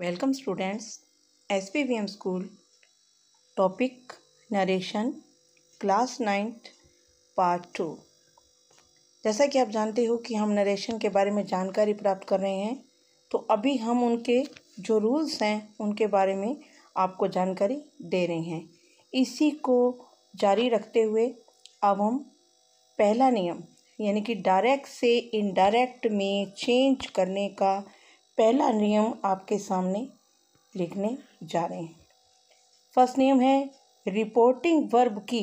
welcome students S P V M school topic narration class ninth part two जैसा कि आप जानते हो कि हम नरेशन के बारे में जानकारी प्राप्त कर रहे हैं तो अभी हम उनके जो रूल्स हैं उनके बारे में आपको जानकारी दे रहे हैं इसी को जारी रखते हुए अब हम पहला नियम यानी कि डायरेक्ट से इनडायरेक्ट में चेंज करने का पहला नियम आपके सामने लिखने जा रहे हैं फर्स्ट नियम है रिपोर्टिंग वर्ब की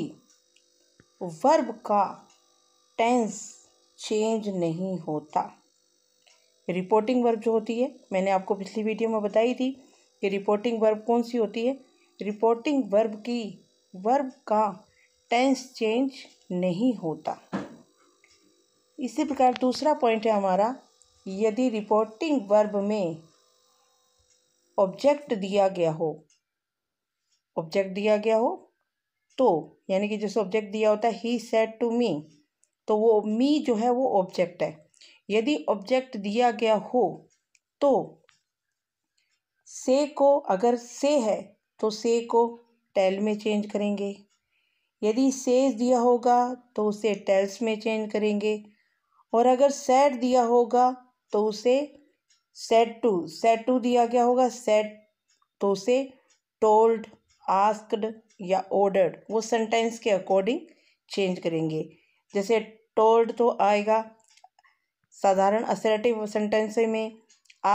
वर्ब का टेंस चेंज नहीं होता रिपोर्टिंग वर्ब जो होती है मैंने आपको पिछली वीडियो में बताई थी कि रिपोर्टिंग वर्ब कौन सी होती है रिपोर्टिंग वर्ब की वर्ब का टेंस चेंज नहीं होता इसी प्रकार दूसरा पॉइंट है हमारा यदि रिपोर्टिंग वर्ब में ऑब्जेक्ट दिया गया हो ऑब्जेक्ट दिया गया हो तो यानी कि जैसे ऑब्जेक्ट दिया होता है ही सेट टू मी तो वो मी जो है वो ऑब्जेक्ट है यदि ऑब्जेक्ट दिया गया हो तो से को अगर से है तो से को टेल में चेंज करेंगे यदि सेज दिया होगा तो उसे टेल्स में चेंज करेंगे और अगर सैड दिया होगा तो उसे सेट टू सेट टू दिया गया होगा सेट तो उसे टोल्ड आस्क्ड या ऑर्डर्ड वो सेंटेंस के अकॉर्डिंग चेंज करेंगे जैसे टोल्ड तो आएगा साधारण असरेटिव सेंटेंस में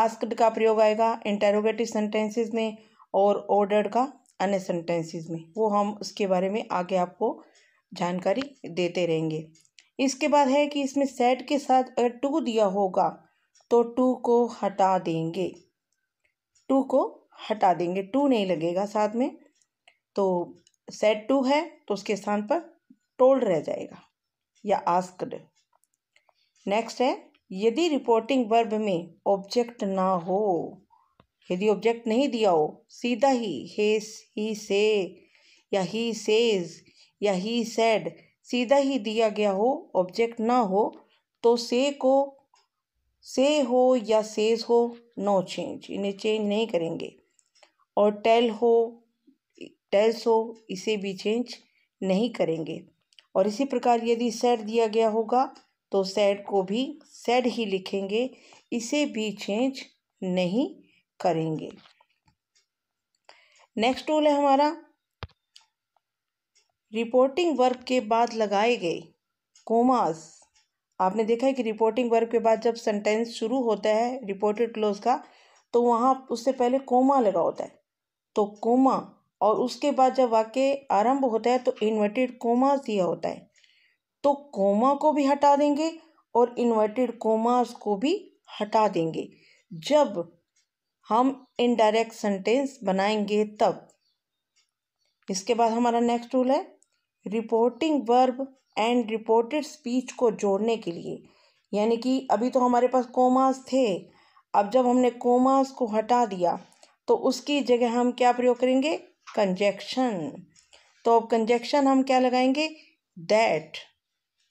आस्कड का प्रयोग आएगा इंटेरोगेटिव सेंटेंसेस में और ऑर्डर्ड का अन्य सेंटेंसेस में वो हम उसके बारे में आगे आपको जानकारी देते रहेंगे इसके बाद है कि इसमें सेट के साथ अगर टू दिया होगा तो टू को हटा देंगे टू को हटा देंगे टू नहीं लगेगा साथ में तो सेट टू है तो उसके स्थान पर टोल्ड रह जाएगा या आस्कड नेक्स्ट है यदि रिपोर्टिंग वर्ब में ऑब्जेक्ट ना हो यदि ऑब्जेक्ट नहीं दिया हो सीधा ही हेस ही से या ही सेज या ही सेड सीधा ही दिया गया हो ऑब्जेक्ट ना हो तो से को से हो या सेज हो नो चेंज इन्हें चेंज नहीं करेंगे और टेल हो टेल्स हो इसे भी चेंज नहीं करेंगे और इसी प्रकार यदि सेड दिया गया होगा तो सेड को भी सेड ही लिखेंगे इसे भी चेंज नहीं करेंगे नेक्स्ट टूल है हमारा रिपोर्टिंग वर्क के बाद लगाए गए कोमास आपने देखा है कि रिपोर्टिंग वर्ब के बाद जब सेंटेंस शुरू होता है रिपोर्टेड क्लोज का तो वहाँ उससे पहले कोमा लगा होता है तो कोमा और उसके बाद जब वाक्य आरंभ होता है तो इन्वर्टेड कोमास दिया होता है तो कोमा को भी हटा देंगे और इन्वर्टेड कोमास को भी हटा देंगे जब हम इनडायरेक्ट सेंटेंस बनाएंगे तब इसके बाद हमारा नेक्स्ट रूल है reporting verb and reported speech को जोड़ने के लिए यानी कि अभी तो हमारे पास कोमास थे अब जब हमने कोमास को हटा दिया तो उसकी जगह हम क्या प्रयोग करेंगे कंजेक्शन तो अब कंजेक्शन हम क्या लगाएंगे दैट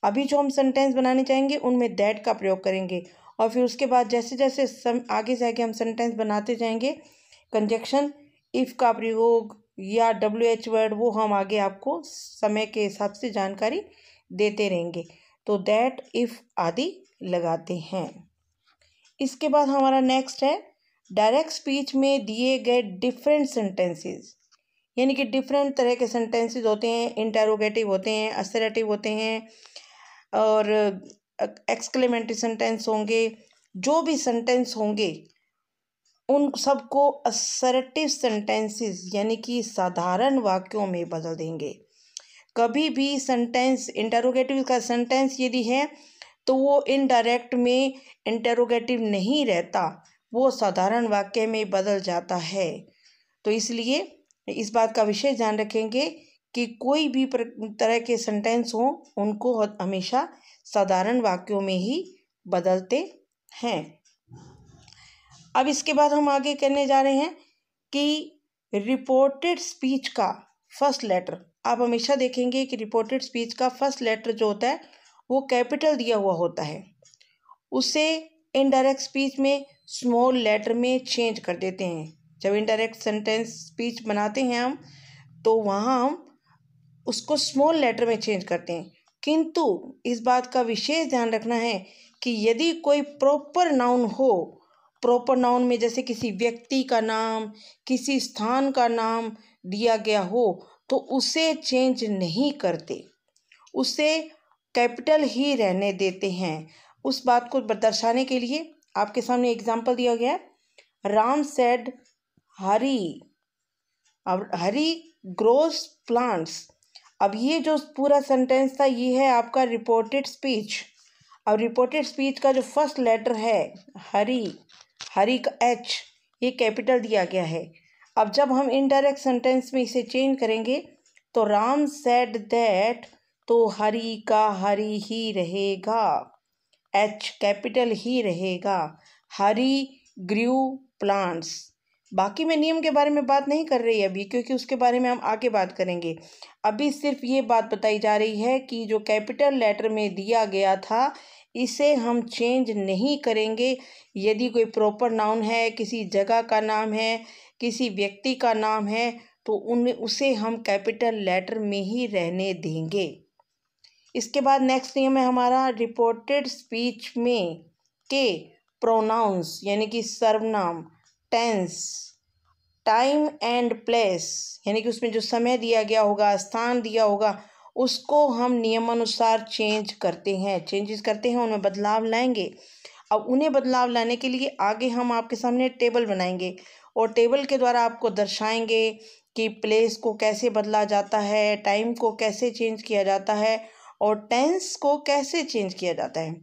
अभी जो हम सेंटेंस बनाने चाहेंगे उनमें दैट का प्रयोग करेंगे और फिर उसके बाद जैसे जैसे सम आगे से आगे हम सेंटेंस बनाते जाएंगे कंजेक्शन इफ़ का प्रयोग या डब्ल्यू एच वर्ड वो हम आगे आपको समय के हिसाब से जानकारी देते रहेंगे तो दैट इफ़ आदि लगाते हैं इसके बाद हमारा नेक्स्ट है डायरेक्ट स्पीच में दिए गए डिफरेंट सेंटेंसेस यानी कि डिफरेंट तरह के सेंटेंसेस होते हैं इंटेरोगेटिव होते हैं असरेटिव होते हैं और एक्सक्लेमेंट्री सेंटेंस होंगे जो भी सेंटेंस होंगे उन सबको असरेटिव सेंटेंसेस यानी कि साधारण वाक्यों में बदल देंगे कभी भी सेंटेंस इंटरोगेटिव का सेंटेंस यदि है तो वो इनडायरेक्ट में इंटरोगेटिव नहीं रहता वो साधारण वाक्य में बदल जाता है तो इसलिए इस बात का विशेष ध्यान रखेंगे कि कोई भी तरह के सेंटेंस हो उनको हमेशा साधारण वाक्यों में ही बदलते हैं अब इसके बाद हम आगे कहने जा रहे हैं कि रिपोर्टेड स्पीच का फर्स्ट लेटर आप हमेशा देखेंगे कि रिपोर्टेड स्पीच का फर्स्ट लेटर जो होता है वो कैपिटल दिया हुआ होता है उसे इनडायरेक्ट स्पीच में स्मॉल लेटर में चेंज कर देते हैं जब इनडायरेक्ट सेंटेंस स्पीच बनाते हैं हम तो वहाँ हम उसको स्मॉल लेटर में चेंज करते हैं किंतु इस बात का विशेष ध्यान रखना है कि यदि कोई प्रॉपर नाउन हो प्रॉपर नाउन में जैसे किसी व्यक्ति का नाम किसी स्थान का नाम दिया गया हो तो उसे चेंज नहीं करते उसे कैपिटल ही रहने देते हैं उस बात को दर्शाने के लिए आपके सामने एग्जाम्पल दिया गया है राम सेड हरी अब हरी ग्रोस प्लांट्स अब ये जो पूरा सेंटेंस था ये है आपका रिपोर्टेड स्पीच अब रिपोर्टेड स्पीच का जो फर्स्ट लेटर है हरी हरी का एच ये कैपिटल दिया गया है अब जब हम इनडायरेक्ट सेंटेंस में इसे चेंज करेंगे तो राम सेड दैट तो हरी का हरी ही रहेगा एच कैपिटल ही रहेगा हरी ग्रू प्लांट्स बाकी मैं नियम के बारे में बात नहीं कर रही अभी क्योंकि उसके बारे में हम आगे बात करेंगे अभी सिर्फ ये बात बताई जा रही है कि जो कैपिटल लेटर में दिया गया था इसे हम चेंज नहीं करेंगे यदि कोई प्रॉपर नाउन है किसी जगह का नाम है किसी व्यक्ति का नाम है तो उन उसे हम कैपिटल लेटर में ही रहने देंगे इसके बाद नेक्स्ट नियम है हमारा रिपोर्टेड स्पीच में के प्रोनाउंस यानी कि सर्वनाम टेंस टाइम एंड प्लेस यानी कि उसमें जो समय दिया गया होगा स्थान दिया होगा उसको हम नियमानुसार चेंज करते हैं चेंजेस करते हैं उनमें बदलाव लाएंगे अब उन्हें बदलाव लाने के लिए आगे हम आपके सामने टेबल बनाएंगे और टेबल के द्वारा आपको दर्शाएंगे कि प्लेस को कैसे बदला जाता है टाइम को कैसे चेंज किया जाता है और टेंस को कैसे चेंज किया जाता है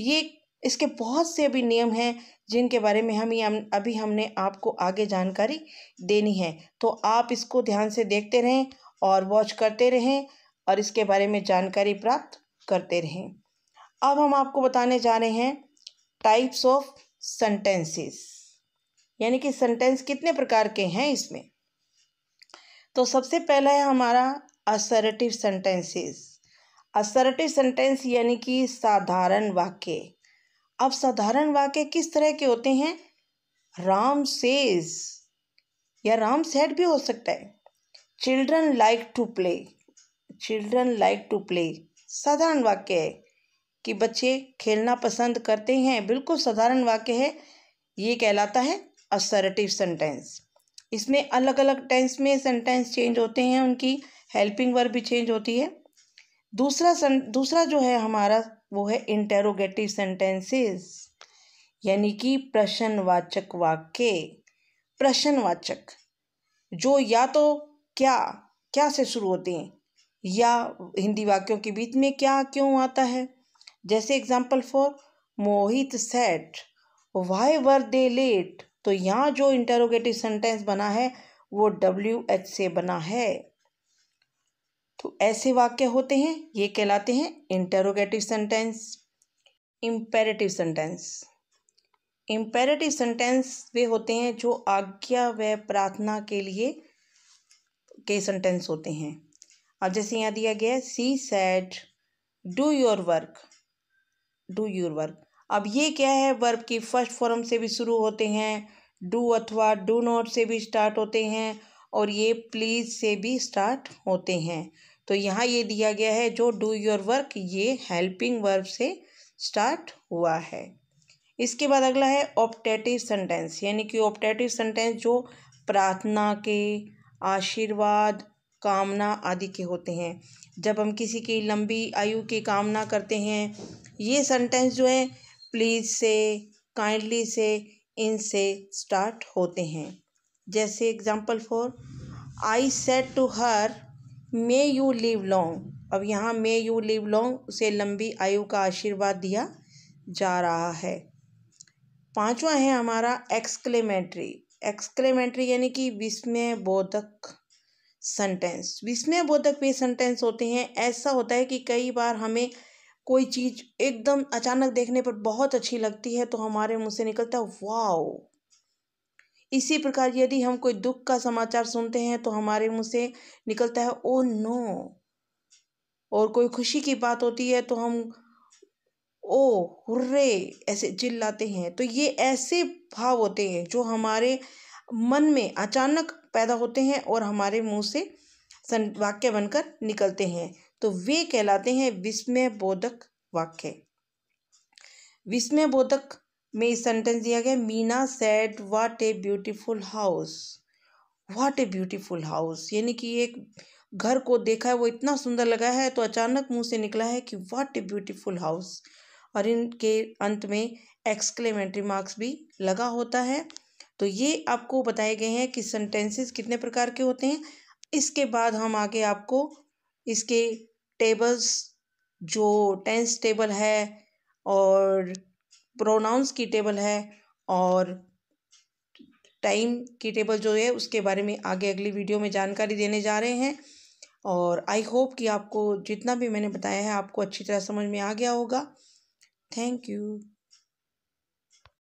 ये इसके बहुत से अभी नियम हैं जिनके बारे में हम अभी हमने आपको आगे जानकारी देनी है तो आप इसको ध्यान से देखते रहें और वॉच करते रहें और इसके बारे में जानकारी प्राप्त करते रहें अब हम आपको बताने जा रहे हैं टाइप्स ऑफ सेंटेंसेस यानी कि सेंटेंस कितने प्रकार के हैं इसमें तो सबसे पहला है हमारा असरटिव सेंटेंसेस असरटिव सेंटेंस यानी कि साधारण वाक्य अब साधारण वाक्य किस तरह के होते हैं राम सेज या राम सेड भी हो सकता है children like to play children like to play साधारण वाक्य है कि बच्चे खेलना पसंद करते हैं बिल्कुल साधारण वाक्य है ये कहलाता है असरटिव सेंटेंस इसमें अलग अलग टेंस में सेंटेंस चेंज होते हैं उनकी हेल्पिंग वर्ब भी चेंज होती है दूसरा सं दूसरा जो है हमारा वो है इंटेरोगेटिव सेंटेंसेस यानी कि प्रश्नवाचक वाक्य प्रश्नवाचक जो या तो क्या क्या से शुरू होते हैं या हिंदी वाक्यों के बीच में क्या क्यों आता है जैसे example for Mohit said why were they late तो यहाँ जो इंटरोगेटिव सेंटेंस बना है वो डब्ल्यू एच से बना है तो ऐसे वाक्य होते हैं ये कहलाते हैं interrogative sentence imperative sentence imperative sentence वे होते हैं जो आज्ञा व प्रार्थना के लिए के सेंटेंस होते हैं अब जैसे यहाँ दिया गया है she said do your work do your work अब ये क्या है वर्ब की फर्स्ट फॉर्म से भी शुरू होते हैं डू अथवा डू नॉट से भी स्टार्ट होते हैं और ये प्लीज़ से भी स्टार्ट होते हैं तो यहाँ ये दिया गया है जो डू योर वर्क ये हेल्पिंग वर्ब से स्टार्ट हुआ है इसके बाद अगला है ऑप्टेटिव सेंटेंस यानी कि ऑप्टेटिव सेंटेंस जो प्रार्थना के आशीर्वाद कामना आदि के होते हैं जब हम किसी की लंबी आयु की कामना करते हैं ये सेंटेंस जो हैं प्लीज़ से काइंडली से इनसे स्टार्ट होते हैं जैसे example for I said to her may you live long अब यहाँ मे यू लिव लॉन्ग उसे लंबी आयु का आशीर्वाद दिया जा रहा है पांचवा है हमारा एक्सक्लेमेंट्री एक्सक्लेमेंट्री यानी कि विस्मय बोधक सेंटेंस विस्मय बोधक वे सेंटेंस होते हैं ऐसा होता है कि कई बार हमें कोई चीज़ एकदम अचानक देखने पर बहुत अच्छी लगती है तो हमारे मुंह से निकलता है वाओ इसी प्रकार यदि हम कोई दुख का समाचार सुनते हैं तो हमारे मुंह से निकलता है ओ नो और कोई खुशी की बात होती है तो हम ओ हुर्रे ऐसे चिल्लाते हैं तो ये ऐसे भाव होते हैं जो हमारे मन में अचानक पैदा होते हैं और हमारे मुंह से वाक्य बनकर निकलते हैं तो वे कहलाते हैं विस्मय बोधक वाक्य विस्मय बोधक में सेंटेंस दिया गया Meena said what a beautiful house what a beautiful house यानी कि एक घर को देखा है वो इतना सुंदर लगा है तो अचानक मुंह से निकला है कि व्हाट ए ब्यूटीफुल हाउस और इनके अंत में एक्सक्लेमेंट्री मार्क्स भी लगा होता है तो ये आपको बताए गए हैं कि सेंटेंसेस कितने प्रकार के होते हैं इसके बाद हम आगे आपको इसके टेबल्स जो टेंस टेबल है और प्रोनाउंस की टेबल है और टाइम की टेबल जो है उसके बारे में आगे अगली वीडियो में जानकारी देने जा रहे हैं और आई होप कि आपको जितना भी मैंने बताया है आपको अच्छी तरह समझ में आ गया होगा थैंक यू